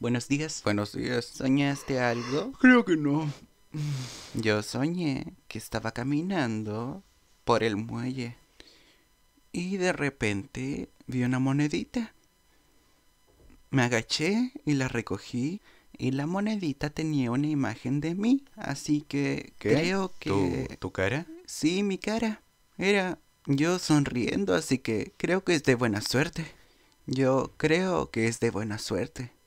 Buenos días. Buenos días. ¿Soñaste algo? Creo que no. Yo soñé que estaba caminando por el muelle y de repente vi una monedita me agaché y la recogí y la monedita tenía una imagen de mí, así que creo que... ¿Tu cara? Sí, mi cara. Era yo sonriendo, así que creo que es de buena suerte. Yo creo que es de buena suerte.